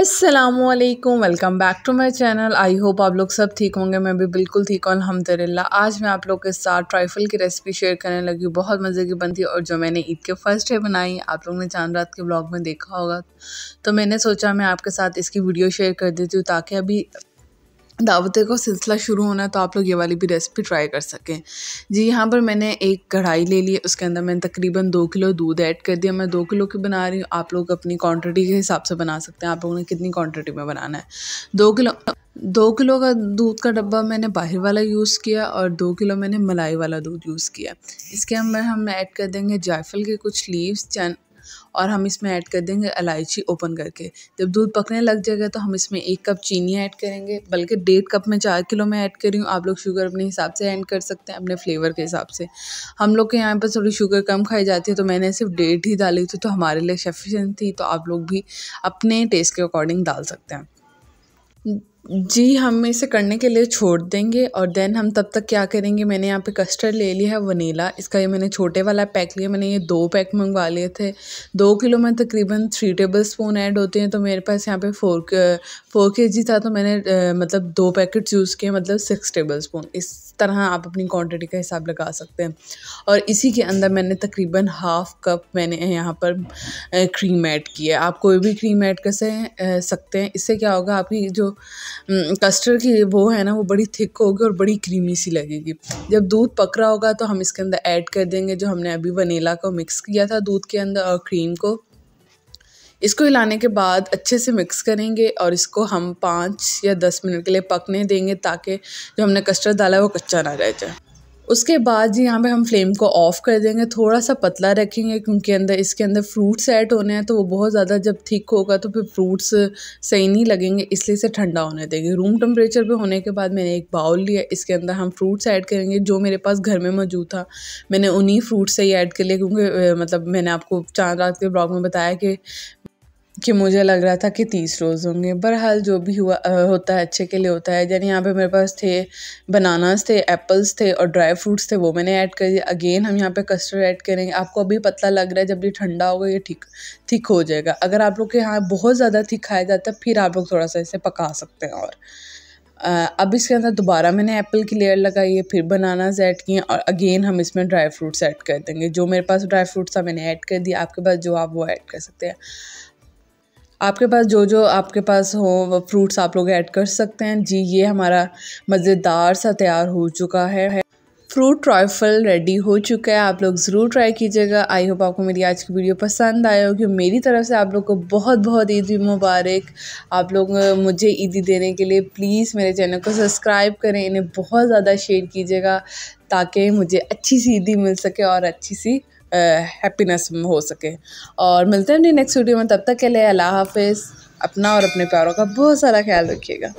असलकम welcome back to my channel I hope आप लोग सब ठीक होंगे मैं भी बिल्कुल ठीक हूँ अलहमदिल्ला आज मैं आप लोग के साथ ट्राइफल की रेसिपी शेयर करने लगी हूँ बहुत मज़े की बनती है और जो मैंने ईद के फर्स्ट डे बनाई आप लोग ने चांद रात के ब्लॉग में देखा होगा तो मैंने सोचा मैं आपके साथ इसकी वीडियो शेयर कर देती हूँ ताकि अभी दावतें का सिलसिला शुरू होना है तो आप लोग ये वाली भी रेसिपी ट्राई कर सकें जी यहाँ पर मैंने एक कढ़ाई ले ली उसके अंदर मैंने तकरीबन दो किलो दूध ऐड कर दिया मैं दो किलो की बना रही हूँ आप लोग अपनी क्वांटिटी के हिसाब से बना सकते हैं आप लोगों ने कितनी क्वांटिटी में बनाना है दो किलो दो किलो का दूध का डब्बा मैंने बाहर वाला यूज़ किया और दो किलो मैंने मलाई वाला दूध यूज़ किया इसके अंदर हम ऐड कर देंगे जायफल के कुछ लीव्स और हम इसमें ऐड कर देंगे इलायची ओपन करके जब दूध पकने लग जाएगा तो हम इसमें एक कप चीनी ऐड करेंगे बल्कि डेढ़ कप में चार किलो में ऐड करी हूँ आप लोग शुगर अपने हिसाब से ऐड कर सकते हैं अपने फ्लेवर के हिसाब से हम लोग के यहाँ पर थोड़ी शुगर कम खाई जाती है तो मैंने सिर्फ डेढ़ ही डाली थी तो हमारे लिए सफिशेंट थी तो आप लोग भी अपने टेस्ट के अकॉर्डिंग डाल सकते हैं जी हम इसे करने के लिए छोड़ देंगे और देन हम तब तक क्या करेंगे मैंने यहाँ पे कस्टर्ड ले लिया है वनीला इसका ये मैंने छोटे वाला पैक लिया मैंने ये दो पैक मंगवा लिए थे दो किलो में तकरीबन थ्री टेबल स्पून ऐड होते हैं तो मेरे पास यहाँ पे फोर फोर के जी था तो मैंने आ, मतलब दो पैकेट यूज़ किए मतलब सिक्स टेबल स्पून इस तरह आप अपनी क्वान्टिटी का हिसाब लगा सकते हैं और इसी के अंदर मैंने तकरीबन हाफ़ कप मैंने यहाँ पर क्रीम ऐड की है आप कोई भी क्रीम ऐड कर सकते हैं इससे क्या होगा आपकी जो कस्टर्ड हम्म, की वो है ना वो बड़ी थिक होगी और बड़ी क्रीमी सी लगेगी जब दूध पक रहा होगा तो हम इसके अंदर ऐड कर देंगे जो हमने अभी वनीला को मिक्स किया था दूध के अंदर और क्रीम को इसको हिलाने के बाद अच्छे से मिक्स करेंगे और इसको हम पाँच या दस मिनट के लिए पकने देंगे ताकि जो हमने कस्टर्ड डाला है वो कच्चा ना रह जाए उसके बाद यहाँ पे हम फ्लेम को ऑफ़ कर देंगे थोड़ा सा पतला रखेंगे क्योंकि अंदर इसके अंदर फ्रूट्स ऐड होने हैं तो वो बहुत ज़्यादा जब थिक होगा तो फिर फ्रूट्स सही नहीं लगेंगे इसलिए इसे ठंडा होने देंगे रूम टेम्परेचर पे होने के बाद मैंने एक बाउल लिया इसके अंदर हम फ्रूट्स ऐड करेंगे जो मेरे पास घर में मौजूद था मैंने उन्हीं फ्रूट्स से ही ऐड कर लिया क्योंकि मतलब मैंने आपको चांद रात के ब्लॉग में बताया कि कि मुझे लग रहा था कि तीस रोज़ होंगे बहरहाल जो भी हुआ होता है अच्छे के लिए होता है यानी यहाँ पे मेरे पास थे बनानास थे एप्पल्स थे और ड्राई फ्रूट्स थे वो मैंने ऐड कर दिया अगेन हम यहाँ पे कस्टर्ड ऐड करेंगे आपको अभी पता लग रहा है जब ये ठंडा होगा ये ठीक थिक हो जाएगा अगर आप लोग के यहाँ बहुत ज़्यादा थिक खाया जाता है फिर आप लोग थोड़ा सा इसे पका सकते हैं और अब इसके अंदर दोबारा मैंने एप्पल की लेयर लगाई है फिर बनानास ऐड किए और अगेन हम इसमें ड्राई फ्रूट्स ऐड कर देंगे जो मेरे पास ड्राई फ्रूट्स था मैंने ऐड कर दिया आपके पास जो आप वो ऐड कर सकते हैं आपके पास जो जो आपके पास हो वो फ्रूट्स आप लोग ऐड कर सकते हैं जी ये हमारा मज़ेदार सा तैयार हो चुका है फ्रूट ट्राइफल रेडी हो चुका है आप लोग ज़रूर ट्राई कीजिएगा आई होप आपको मेरी आज की वीडियो पसंद आए होगी मेरी तरफ से आप लोग को बहुत बहुत ईद मुबारक आप लोग मुझे ईदी देने के लिए प्लीज़ मेरे चैनल को सब्सक्राइब करें इन्हें बहुत ज़्यादा शेयर कीजिएगा ताकि मुझे अच्छी सी ईदी मिल सके और अच्छी सी हैप्पीनेस हो सके और मिलते हैं नेक्स्ट वीडियो में तब तक के लिए अल्लाह हाफिज़ अपना और अपने प्यारों का बहुत सारा ख्याल रखिएगा